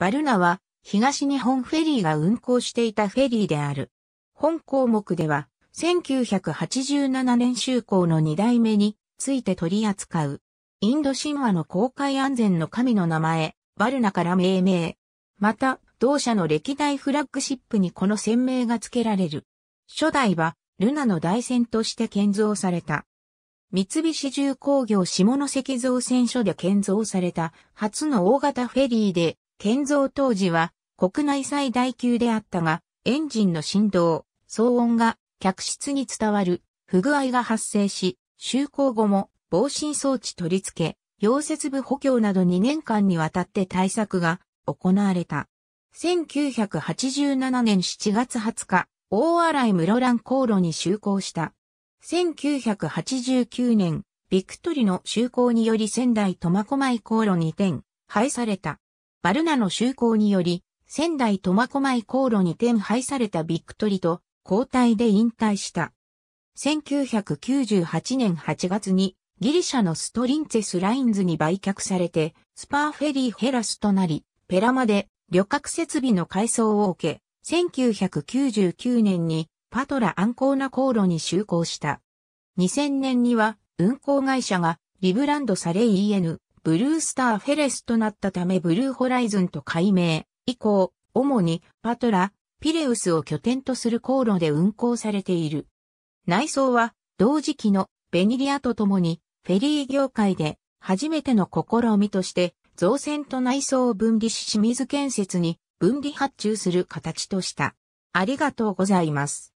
バルナは東日本フェリーが運航していたフェリーである。本項目では1987年就航の2代目について取り扱う。インド神話の航海安全の神の名前、バルナから命名。また、同社の歴代フラッグシップにこの船名が付けられる。初代は、ルナの大船として建造された。三菱重工業下関造船所で建造された初の大型フェリーで建造当時は国内最大級であったが、エンジンの振動、騒音が客室に伝わる不具合が発生し、就航後も防振装置取り付け、溶接部補強など2年間にわたって対策が行われた。1987年7月20日、大洗室蘭航路に就航した。1989年、ビクトリの就航により仙台苫小牧航路に転、廃された。バルナの就航により、仙台苫小牧航路に転廃されたビクトリと交代で引退した。1998年8月にギリシャのストリンツェスラインズに売却されて、スパーフェリーヘラスとなり、ペラマで旅客設備の改装を受け、1999年にパトラアンコーナ航路に就航した。2000年には運航会社がリブランドされ EN ブルースターフェレスとなったためブルーホライズンと改名、以降、主にパトラ、ピレウスを拠点とする航路で運航されている。内装は同時期のベニリアと共にフェリー業界で初めての試みとして造船と内装を分離し清水建設に分離発注する形とした。ありがとうございます。